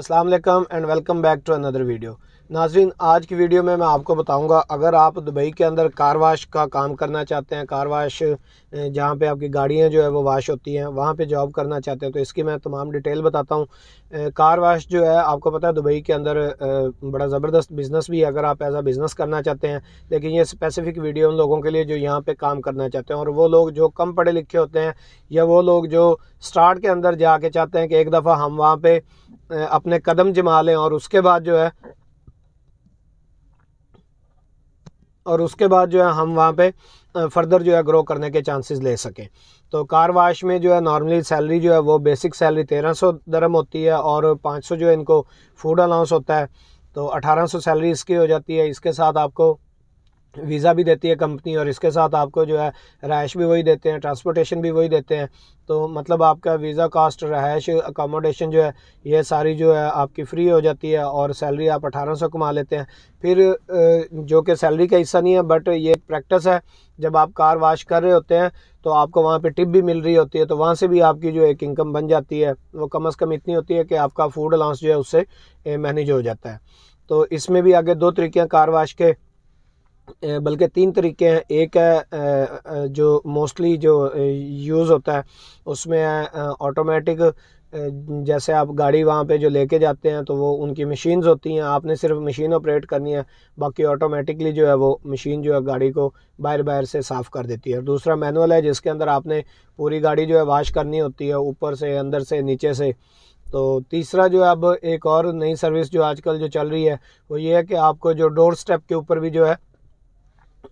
अस्सलाम वालेकुम and welcome back to another video नाजरीन आज की वीडियो में मैं आपको बताऊंगा अगर आप दुबई के अंदर कार वाश का काम करना चाहते हैं कार वाश जहाँ पे आपकी गाड़ियाँ जो है वो वाश होती हैं वहाँ पे जॉब करना चाहते हैं तो इसकी मैं तमाम डिटेल बताता हूँ कार वाश जो है आपको पता है दुबई के अंदर बड़ा ज़बरदस्त बिज़नेस भी है अगर आप एज आ बिज़नेस करना चाहते हैं लेकिन ये स्पेसिफ़िक वीडियो उन लोगों के लिए जो यहाँ पर काम करना चाहते हैं और वो लोग जो कम पढ़े लिखे होते हैं या वो लोग जो स्टार्ट के अंदर जाके चाहते हैं कि एक दफ़ा हम वहाँ पर अपने कदम जमा लें और उसके बाद जो है और उसके बाद जो है हम वहाँ पे फर्दर जो है ग्रो करने के चांसेस ले सकें तो कार वाश में जो है नॉर्मली सैलरी जो है वो बेसिक सैलरी तेरह सौ दरम होती है और पाँच सौ जो है इनको फूड अलाउंस होता है तो अठारह सौ सैलरी इसकी हो जाती है इसके साथ आपको वीज़ा भी देती है कंपनी और इसके साथ आपको जो है रहायश भी वही देते हैं ट्रांसपोर्टेशन भी वही देते हैं तो मतलब आपका वीज़ा कास्ट रहायश अकोमोडेशन जो है ये सारी जो है आपकी फ्री हो जाती है और सैलरी आप अठारह सौ कमा लेते हैं फिर जो कि सैलरी का हिस्सा नहीं है बट ये प्रैक्टिस है जब आप कार वाश कर रहे होते हैं तो आपको वहाँ पर टिप भी मिल रही होती है तो वहाँ से भी आपकी जो एक इनकम बन जाती है वो कम अज़ कम इतनी होती है कि आपका फूड अलाउंस जो है उससे मैनेज हो जाता है तो इसमें भी आगे दो तरीके कार वाश के बल्कि तीन तरीके हैं एक है जो मोस्टली जो यूज़ होता है उसमें ऑटोमेटिक जैसे आप गाड़ी वहाँ पे जो लेके जाते हैं तो वो उनकी मशीन्स होती हैं आपने सिर्फ मशीन ऑपरेट करनी है बाकी ऑटोमेटिकली जो है वो मशीन जो है गाड़ी को बाहर बाहर से साफ़ कर देती है दूसरा मैनुअल है जिसके अंदर आपने पूरी गाड़ी जो है वाश करनी होती है ऊपर से अंदर से नीचे से तो तीसरा जो अब एक और नई सर्विस जो आजकल जो चल रही है वो ये है कि आपको जो डोर स्टेप के ऊपर भी जो है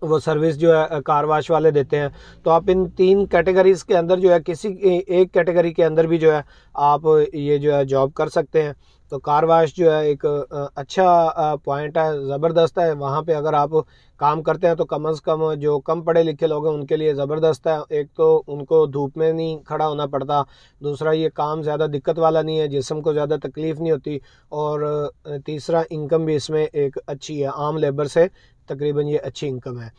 वो सर्विस जो है कार वाश वाले देते हैं तो आप इन तीन कैटेगरीज़ के अंदर जो है किसी एक कैटेगरी के अंदर भी जो है आप ये जो है जॉब कर सकते हैं तो कार वाश जो है एक अच्छा पॉइंट है ज़बरदस्त है वहाँ पे अगर आप काम करते हैं तो कम से कम जो कम पढ़े लिखे लोग हैं उनके लिए ज़बरदस्त है एक तो उनको धूप में नहीं खड़ा होना पड़ता दूसरा ये काम ज़्यादा दिक्कत वाला नहीं है जिसम को ज़्यादा तकलीफ़ नहीं होती और तीसरा इनकम भी इसमें एक अच्छी है आम लेबर से तकरीबन ये अच्छी इनकम है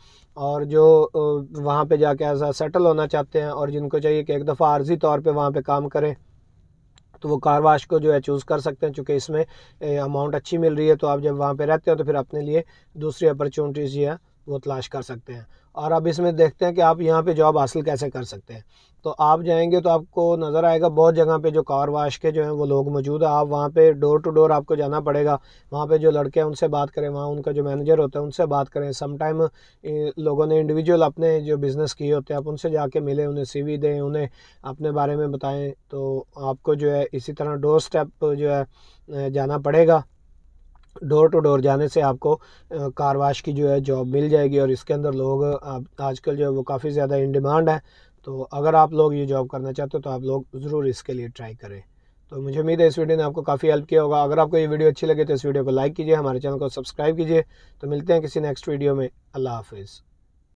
और जो वहाँ पे जाके ऐसा सेटल होना चाहते हैं और जिनको चाहिए कि एक दफ़ा आर्जी तौर पे वहाँ पे काम करें तो वो कार वाश को जो है चूज़ कर सकते हैं चूँकि इसमें अमाउंट अच्छी मिल रही है तो आप जब वहाँ पर रहते हो तो फिर अपने लिए दूसरी अपॉर्चुनिटीज़ या वो तलाश कर सकते हैं और अब इसमें देखते हैं कि आप यहाँ पे जॉब हासिल कैसे कर सकते हैं तो आप जाएंगे तो आपको नज़र आएगा बहुत जगह पे जो कार वाश के जो हैं वो लोग मौजूद हैं आप वहाँ पे डोर टू डोर आपको जाना पड़ेगा वहाँ पे जो लड़के हैं उनसे बात करें वहाँ उनका जो मैनेजर होता है उनसे बात करें समटाइम लोगों ने इंडिविजुअल अपने जो बिज़नेस किए होते हैं आप उनसे जाके मिलें उन्हें सी दें उन्हें अपने बारे में बताएँ तो आपको जो है इसी तरह डोर स्टेप जो है जाना पड़ेगा डोर टू डोर जाने से आपको कार वाश की जो है जॉब मिल जाएगी और इसके अंदर लोग आजकल जो है वो काफ़ी ज़्यादा इन डिमांड है तो अगर आप लोग ये जॉब करना चाहते हो तो आप लोग ज़रूर इसके लिए ट्राई करें तो मुझे उम्मीद है इस वीडियो ने आपको काफ़ी हेल्प किया होगा अगर आपको ये वीडियो अच्छी लगे तो इस वीडियो को लाइक कीजिए हमारे चैनल को सब्सक्राइब कीजिए तो मिलते हैं किसी नेक्स्ट वीडियो में अल्लाह हाफिज़